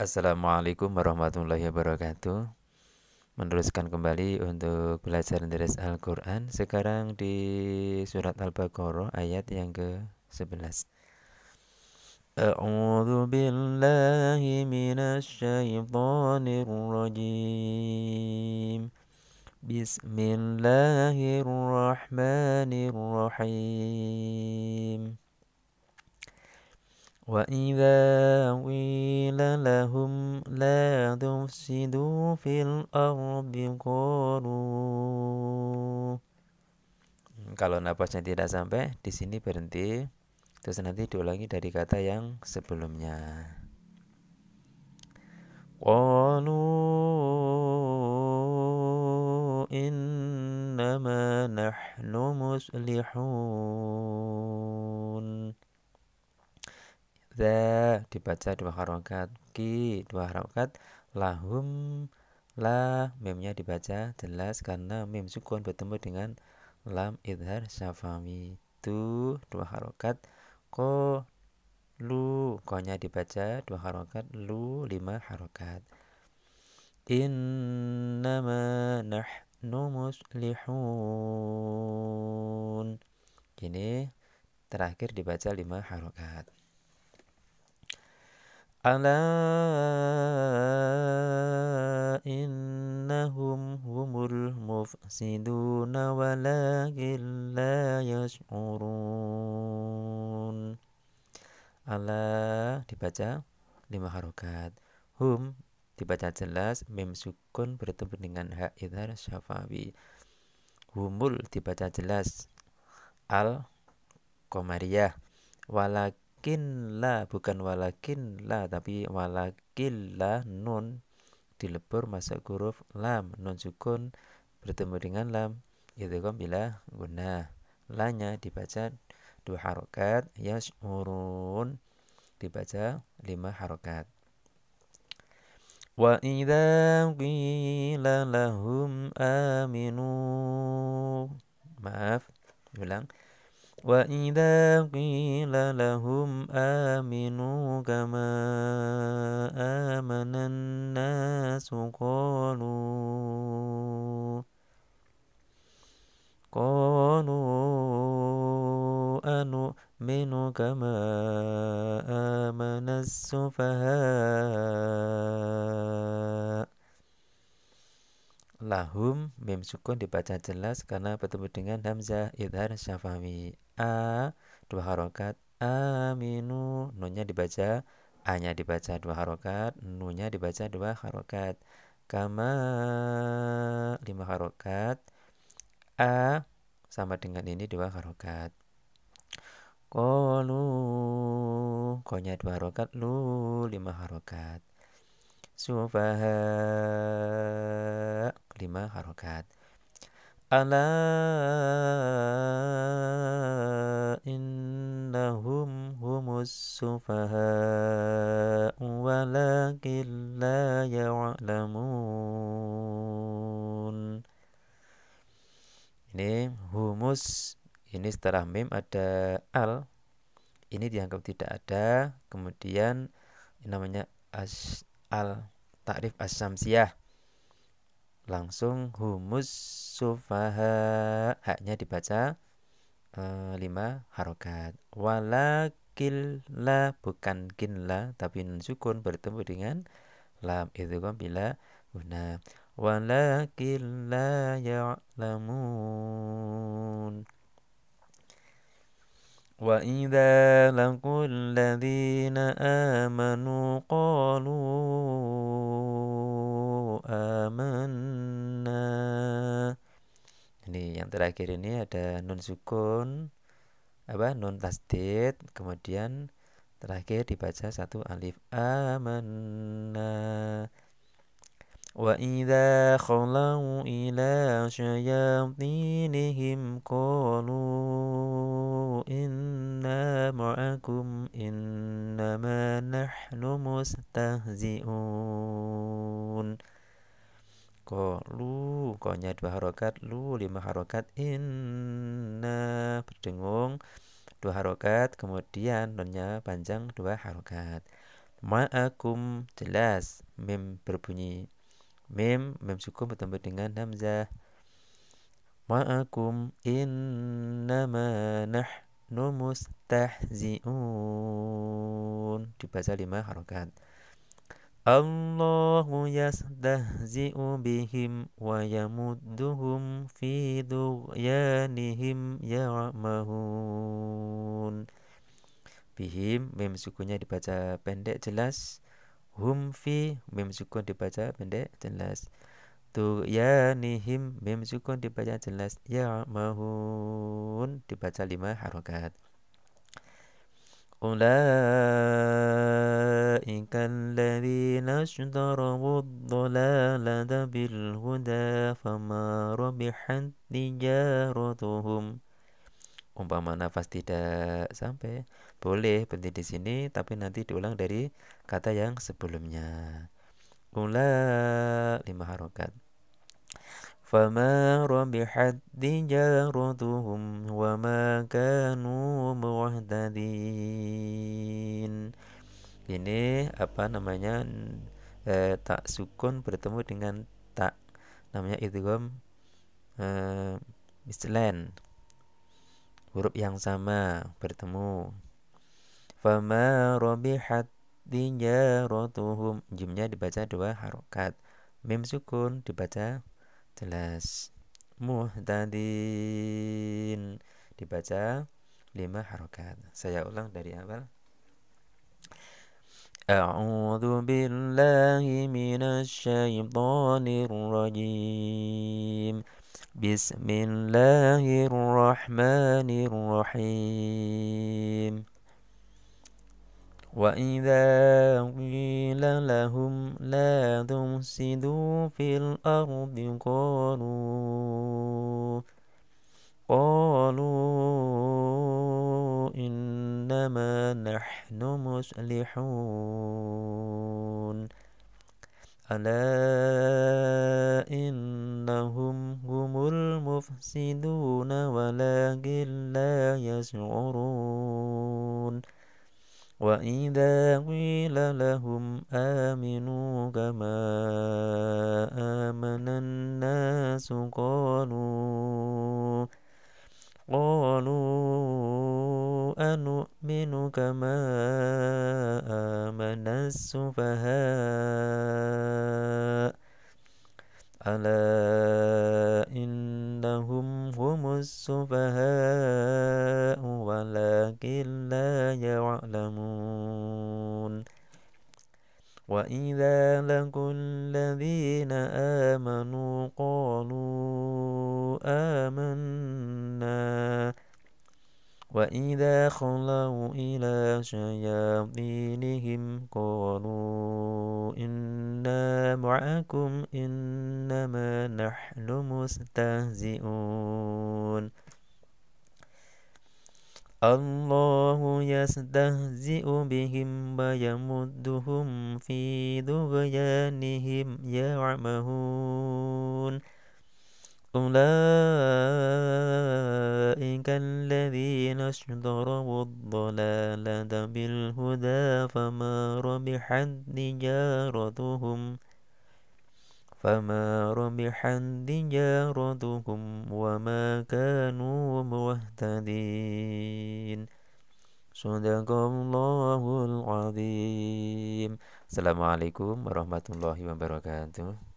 Assalamualaikum warahmatullahi wabarakatuh Meneruskan kembali untuk belajar deras Al-Quran Sekarang di surat Al-Baqarah ayat yang ke-11 A'udhu billahi minasyaitonir rajim Bismillahirrahmanirrahim وإذا قيل لهم لا تفسدوا في الأرض قالوا Kalau napasnya tidak sampai, di sini berhenti. Terus nanti diulangi dari kata yang sebelumnya. Qalu innama nahnu muslihun za dibaca dua harokat ki dua harokat lahum la memnya dibaca jelas karena mim sukun bertemu dengan lam idhar syafami tu dua harokat ko lu konya dibaca dua harokat lu lima harokat innama nahnu muslihun ini terakhir dibaca lima harokat ألا إنهم هم المفسدون ولكن لا يشعرون ألا dibaca lima harokat hum dibaca jelas mim sukun bertemu dengan ha idhar syafawi humul dibaca jelas al komariah walak walakin la bukan walakin la tapi walakin la nun dilebur masuk huruf lam nun sukun bertemu dengan lam yaitu kan bila guna lanya dibaca dua harokat yashurun dibaca lima harokat wa idza qila lahum aminu maaf ulang وإذا قيل لهم آمنوا كما آمن الناس قالوا قالوا أنؤمن كما آمن السفهاء lahum mim sukun dibaca jelas karena bertemu dengan hamzah idhar syafawi a dua harokat a aminu nunnya dibaca a-nya dibaca dua harokat nunya dibaca dua harokat kama lima harokat a sama dengan ini dua harokat Kolu Konya dua harokat Lu lima harokat Sufaha Lima harokat Ala السفهاء ولكن لا يعلمون ini humus ini setelah mim ada al ini dianggap tidak ada kemudian namanya as al takrif asamsiah. langsung humus sufaha haknya dibaca e, lima harokat Walak killa bukan kinla tapi nun sukun bertemu dengan lam itu kan bila guna walakin la ya'lamun وإذا لقوا الذين amanu qalu آمنا Ini yang terakhir ini ada nun sukun apa nun tasdid kemudian terakhir dibaca satu alif amanna wa idza khalau ila syayatinihim qalu inna ma'akum innama nahnu mustahzi'un ko lu konya dua harokat lu lima harokat inna berdengung dua harokat kemudian nonnya panjang dua harokat ma'akum jelas mim berbunyi mim mim sukun bertemu dengan hamzah ma'akum innama nahnu mustahzi'un dibaca lima harokat Allahu yastahzi'u bihim wa yamudduhum fi dughyanihim ya'mahun. Bihim mim sukunya dibaca pendek jelas. Hum fi mim sukun dibaca pendek jelas. Dughyanihim mim sukun dibaca jelas. Ya'mahun dibaca lima harokat. أولئك الذين اشتروا الضلالة بالهدى فما ربحت تجارتهم umpama nafas tidak sampai boleh berhenti di sini tapi nanti diulang dari kata yang sebelumnya ula lima harokat فما ربحت تجارتهم وما كانوا muhtadin ini apa namanya eh, tak sukun bertemu dengan tak namanya idgham e, mislen huruf yang sama bertemu fama rabihat tijaratuhum jimnya dibaca dua harokat mim sukun dibaca jelas muhdadin dibaca lima harokat saya ulang dari awal أعوذ بالله من الشيطان الرجيم بسم الله الرحمن الرحيم وإذا قيل لهم لا تفسدوا في الأرض قالوا قالوا إنما نحن مصلحون ألا إنهم هم المفسدون ولكن لا يشعرون وإذا قيل لهم آمنوا كما آمن الناس قالوا قالوا أنؤمن كما آمن السفهاء ألا السفهاء ولكن لا يعلمون وإذا لقوا الذين آمنوا قالوا آمنا وإذا خلوا إلى شياطينهم قالوا معكم إنما نحن مستهزئون الله يستهزئ بهم ويمدهم في طغيانهم يعمهون أولئك الذين اشتروا الضلالة بالهدى فما ربحت تجارتهم ۖ فما ربحت تجارتهم وما كانوا مهتدين صدق الله العظيم السلام عليكم ورحمة الله وبركاته